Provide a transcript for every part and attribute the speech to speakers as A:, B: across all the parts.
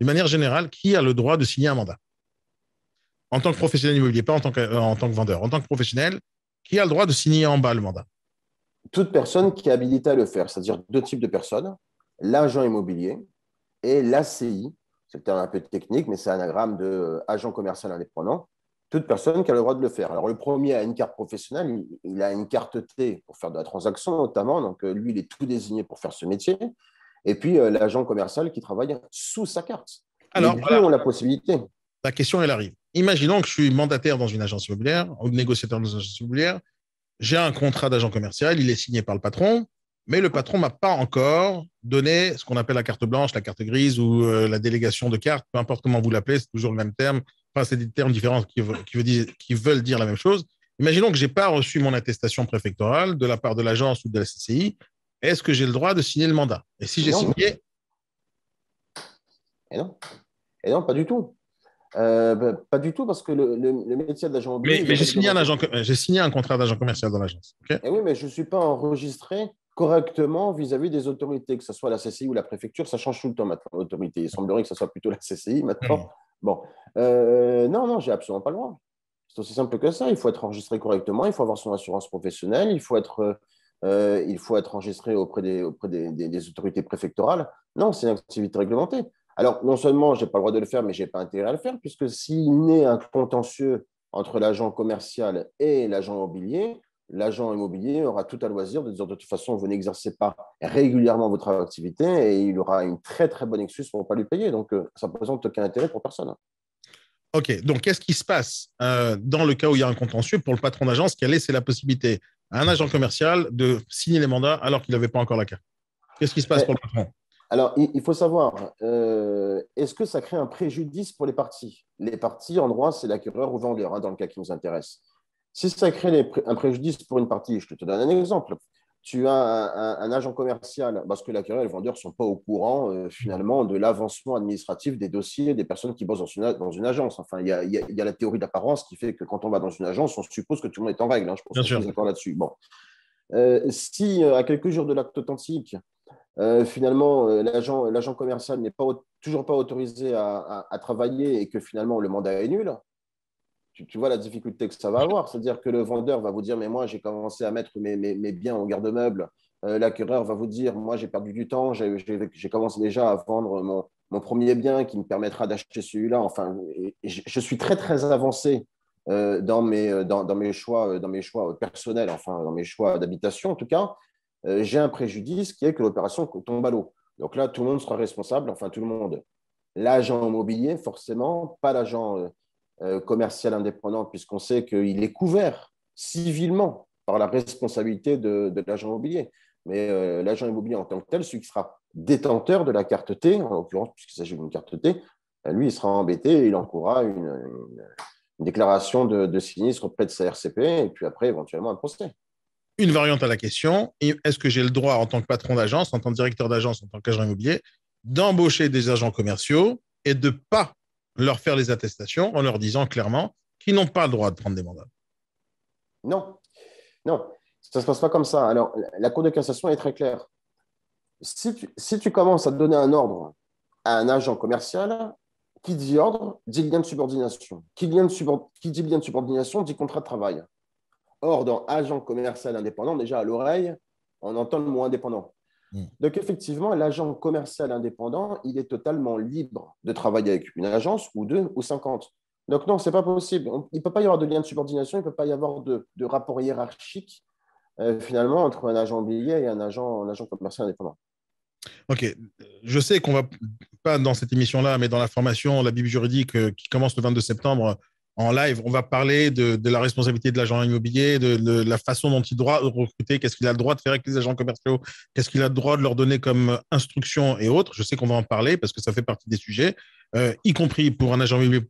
A: De manière générale, qui a le droit de signer un mandat En tant que professionnel immobilier, pas en tant que, euh, tant que vendeur, en tant que professionnel, qui a le droit de signer en bas le mandat
B: Toute personne qui est habilitée à le faire, c'est-à-dire deux types de personnes, l'agent immobilier et l'ACI, c'est peut-être un peu technique, mais c'est un anagramme de euh, agent commercial indépendant, toute personne qui a le droit de le faire. Alors, le premier a une carte professionnelle, il, a une carte T pour faire de la transaction notamment, donc euh, lui, il est tout désigné pour faire ce métier et puis euh, l'agent commercial qui travaille sous sa carte. Alors, la possibilité.
A: La question, elle arrive. Imaginons que je suis mandataire dans une agence immobilière, ou négociateur dans une agence immobilière. J'ai un contrat d'agent commercial, il est signé par le patron, mais le patron ne m'a pas encore donné ce qu'on appelle la carte blanche, la carte grise ou euh, la délégation de carte, peu importe comment vous l'appelez, c'est toujours le même terme. Enfin, c'est des termes différents qui, qui veulent dire la même chose. Imaginons que je n'ai pas reçu mon attestation préfectorale de la part de l'agence ou de la CCI est-ce que j'ai le droit de signer le mandat Et si j'ai signé Et
B: non. Et non, pas du tout. Euh, bah, pas du tout, parce que le, métier d'agent l'agent Mais,
A: j'ai signé, un contrat d'agent commercial dans l'agence.
B: Eh oui, mais je ne suis pas enregistré correctement vis-à-vis des autorités, que ce soit la CCI ou la préfecture. Ça change tout le temps maintenant, l'autorité. Il semblerait que ce soit plutôt la CCI maintenant. Hmm. Bon. Euh, non, non, j'ai absolument pas le droit. C'est aussi simple que ça. Il faut être enregistré correctement, il faut avoir son assurance professionnelle, il faut être euh, euh, il faut être enregistré auprès des, autorités préfectorales. Non, c'est une activité réglementée. Alors, non seulement je n'ai pas le droit de le faire, mais je n'ai pas intérêt à le faire, puisque s'il naît un contentieux entre l'agent commercial et l'agent immobilier, l'agent immobilier aura tout à loisir de dire de toute façon, vous n'exercez pas régulièrement votre activité et il aura une très très bonne excuse pour ne pas lui payer. Donc, euh, ça ne présente aucun intérêt pour personne.
A: OK, donc qu'est-ce qui se passe euh, dans le cas où il y a un contentieux pour le patron d'agence qui est, c'est la possibilité à un agent commercial de signer les mandats alors qu'il n'avait pas encore la carte Qu'est-ce qui se passe pour le patron
B: alors, il faut savoir, euh, est-ce que ça crée un préjudice pour les parties Les parties, en droit, c'est l'acquéreur ou vendeur, hein, dans le cas qui nous intéresse. Si ça crée un préjudice pour une partie, je te donne un exemple tu as un, agent commercial, parce que l'acquéreur et le vendeur ne sont pas au courant euh, finalement de l'avancement administratif des dossiers des personnes qui bossent dans une, agence. Enfin, il y, a, la théorie d'apparence qui fait que quand on va dans une agence, on suppose que tout le monde est en règle. Hein. je pense que d'accord là-dessus. Bon. Euh, si euh, à quelques jours de l'acte authentique, finalement, l'agent commercial n'est pas, toujours pas autorisé à, travailler et que finalement le mandat est nul, tu, vois la difficulté que ça va avoir. C'est-à-dire que le vendeur va vous dire, mais moi, j'ai commencé à mettre mes, biens en garde-meuble. Euh, l'acquéreur va vous dire, moi, j'ai perdu du temps, j'ai commencé déjà à vendre mon, premier bien qui me permettra d'acheter celui-là. Enfin, je, suis très, très avancé euh, dans, mes, euh, dans, mes choix, dans mes choix personnels, enfin, dans mes choix d'habitation, en tout cas. j'ai un préjudice qui est que l'opération tombe à l'eau. Donc là, tout le monde sera responsable, enfin, tout le monde. L'agent immobilier, forcément, pas l'agent euh, commercial indépendant, puisqu'on sait qu'il est couvert civilement par la responsabilité de, l'agent immobilier. Mais euh, l'agent immobilier en tant que tel, celui qui sera détenteur de la carte T, en l'occurrence, puisqu'il s'agit d'une carte T, euh, lui, il sera embêté et il encourra une, une, déclaration de, de, sinistre auprès de sa RCP et puis après, éventuellement, un procès.
A: Une variante à la question est-ce que j'ai le droit, en tant que patron d'agence, en tant que directeur d'agence, en tant qu'agent immobilier, d'embaucher des agents commerciaux et de ne pas leur faire les attestations en leur disant clairement qu'ils n'ont pas le droit de prendre des mandats.
B: Non, non, ça ne se passe pas comme ça. Alors, la Cour de cassation est très claire. Si tu, si tu commences à donner un ordre à un agent commercial, qui dit ordre dit lien de subordination. Qui, lien de qui dit lien de subordination dit contrat de travail. Or, dans agent commercial indépendant, déjà à l'oreille, on entend le mot indépendant. Mm. Donc effectivement, l'agent commercial indépendant, il est totalement libre de travailler avec une agence ou deux ou cinquante. Donc non, ce n'est pas possible. il ne peut pas y avoir de lien de subordination, il ne peut pas y avoir de, rapport hiérarchique euh, finalement entre un agent immobilier et un agent, commercial indépendant.
A: Ok, je sais qu'on va pas dans cette émission-là, mais dans la formation, la Bible juridique euh, qui commence le 22 septembre, en live. On va parler de, la responsabilité de l'agent immobilier, de, la façon dont il doit recruter, qu'est-ce qu'il a le droit de faire avec les agents commerciaux, qu'est-ce qu'il a le droit de leur donner comme instructions et autres. Je sais qu'on va en parler parce que ça fait partie des sujets, euh, y compris pour un agent immobilier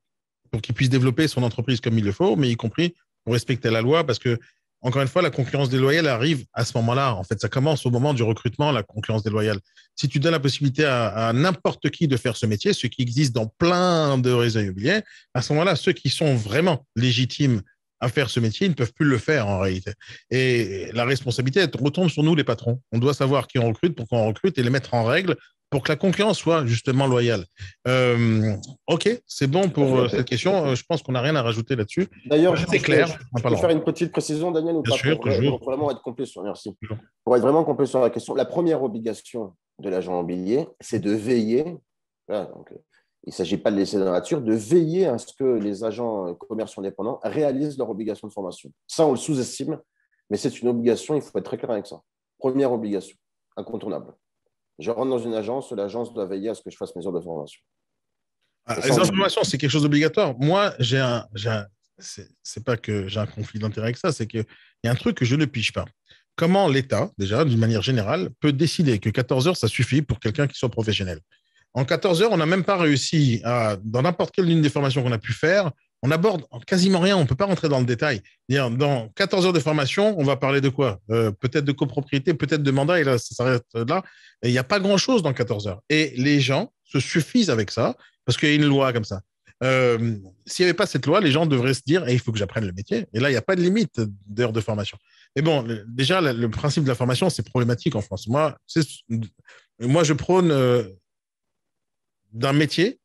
A: pour qu'il puisse développer son entreprise comme il le faut, mais y compris pour respecter la loi parce que encore une fois, la concurrence déloyale arrive à ce moment-là. En fait, ça commence au moment du recrutement, la concurrence déloyale. Si tu donnes la possibilité à, n'importe qui de faire ce métier, ce qui existe dans plein de réseaux immobiliers, à ce moment-là, ceux qui sont vraiment légitimes à faire ce métier, ils ne peuvent plus le faire en réalité. Et la responsabilité, elle retombe sur nous, les patrons. On doit savoir qui on recrute, pour qu'on recrute et les mettre en règle pour que la concurrence soit justement loyale. Euh, ok, c'est bon pour euh, cette question. Euh, je pense qu'on n'a rien à rajouter là-dessus. D'ailleurs, c'est clair. Je, vais ah, faire une
B: petite précision, Daniel, ou pas, pour, vraiment être complet sur, merci. Pour être vraiment complet sur la question, la première obligation de l'agent immobilier, c'est de veiller. il ne s'agit pas de laisser dans la nature, de veiller à ce que les agents commerciaux indépendants réalisent leur obligation de formation. Ça, on le sous-estime, mais c'est une obligation. Il faut être très clair avec ça. Première obligation, incontournable. Je rentre dans une agence, l'agence doit veiller à ce que je fasse mes heures de formation. Ah, les informations,
A: c'est quelque chose d'obligatoire. Moi, j'ai un, c'est pas que j'ai un conflit d'intérêt avec ça, c'est qu'il y a un truc que je ne pige pas. Comment l'État, déjà, d'une manière générale, peut décider que 14 heures, ça suffit pour quelqu'un qui soit professionnel En 14 heures, on n'a même pas réussi, à, dans n'importe quelle ligne des formations qu'on a pu faire, on aborde quasiment rien, on ne peut pas rentrer dans le détail. Dans 14 heures de formation, on va parler de quoi euh, Peut-être de copropriété, peut-être de mandat, et là, ça s'arrête là. Il n'y a pas grand-chose dans 14 heures. Et les gens se suffisent avec ça, parce qu'il y a une loi comme ça. Euh, s'il n'y avait pas cette loi, les gens devraient se dire Et eh, il faut que j'apprenne le métier. Et là, il n'y a pas de limite d'heures de formation. Mais bon, déjà, le principe de la formation, c'est problématique en France. Moi, moi je prône euh, d'un métier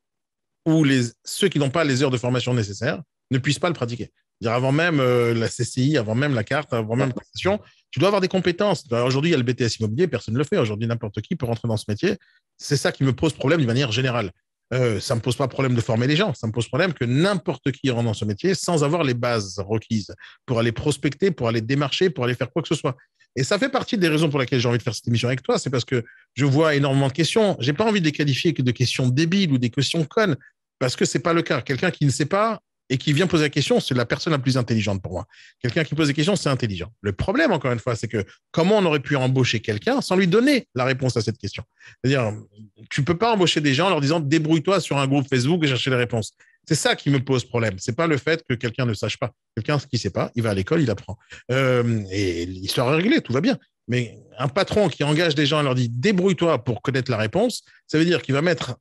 A: où les, ceux qui n'ont pas les heures de formation nécessaires ne puissent pas le pratiquer. Dire avant même euh, la CCI, avant même la carte, avant même la prestation, tu dois avoir des compétences. Aujourd'hui, il y a le BTS immobilier, personne ne le fait. Aujourd'hui, n'importe qui peut rentrer dans ce métier. C'est ça qui me pose problème de manière générale. Euh, ça ne me pose pas problème de former les gens. Ça me pose problème que n'importe qui rentre dans ce métier sans avoir les bases requises pour aller prospecter, pour aller démarcher, pour aller faire quoi que ce soit. Et ça fait partie des raisons pour lesquelles j'ai envie de faire cette émission avec toi. C'est parce que je vois énormément de questions. Je n'ai pas envie de les qualifier que de questions débiles ou des questions connes, parce que c'est pas le cas. Quelqu'un qui ne sait pas et qui vient poser la question, c'est la personne la plus intelligente pour moi. Quelqu'un qui pose des questions, c'est intelligent. Le problème, encore une fois, c'est que comment on aurait pu embaucher quelqu'un sans lui donner la réponse à cette question C'est-à-dire, tu peux pas embaucher des gens en leur disant débrouille-toi sur un groupe Facebook et chercher les réponses. C'est ça qui me pose problème. C'est pas le fait que quelqu'un ne sache pas. Quelqu'un qui sait pas, il va à l'école, il apprend. Euh, et l'histoire est réglée, tout va bien. Mais un patron qui engage des gens et leur dit débrouille-toi pour connaître la réponse, ça veut dire qu'il va mettre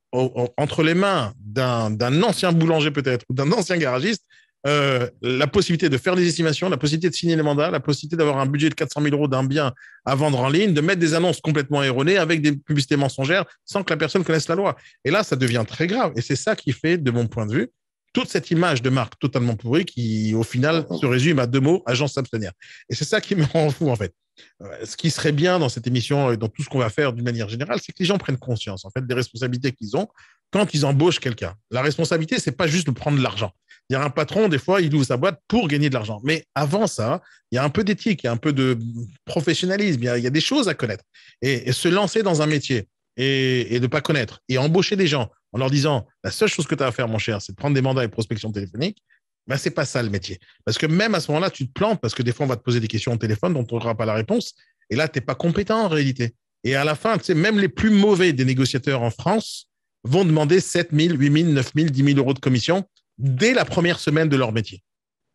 A: entre les mains d'un ancien boulanger peut-être ou d'un ancien garagiste euh, la possibilité de faire des estimations, la possibilité de signer les mandats, la possibilité d'avoir un budget de 400 000 euros d'un bien à vendre en ligne, de mettre des annonces complètement erronées avec des publicités mensongères sans que la personne connaisse la loi. Et là, ça devient très grave. Et c'est ça qui fait, de mon point de vue, toute cette image de marque totalement pourrie qui, au final, ah se résume à deux mots, agence s'abstenir. Et c'est ça qui me rend fou, en fait. Euh, ce qui serait bien dans cette émission et dans tout ce qu'on va faire d'une manière générale, c'est que les gens prennent conscience, en fait, des responsabilités qu'ils ont quand ils embauchent quelqu'un. La responsabilité, c'est pas juste de prendre l'argent. Il y a un patron, des fois, il ouvre sa boîte pour gagner de l'argent. Mais avant ça, il y a un peu d'éthique, il y a un peu de professionnalisme, il y a, des choses à connaître. Et, se lancer dans un métier et, ne pas connaître, et embaucher des gens en leur disant, la seule chose que tu as à faire, mon cher, c'est de prendre des mandats et prospection téléphonique, bah, ce n'est pas ça le métier. Parce que même à ce moment-là, tu te plantes parce que des fois, on va te poser des questions au téléphone dont on n'aura pas la réponse. Et là, tu n'es pas compétent en réalité. Et à la fin, tu même les plus mauvais des négociateurs en France vont demander 7 000, 8 000, 9 000, 10 000 euros de commission dès la première semaine de leur métier.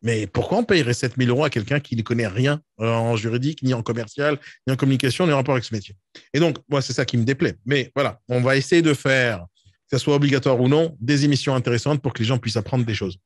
A: Mais pourquoi on payerait 7000 euros à quelqu'un qui ne connaît rien euh, en juridique, ni en commercial, ni en communication, ni en rapport avec ce métier Et donc, moi, c'est ça qui me déplaît. Mais voilà, on va essayer de faire, que ce soit obligatoire ou non, des émissions intéressantes pour que les gens puissent apprendre des choses.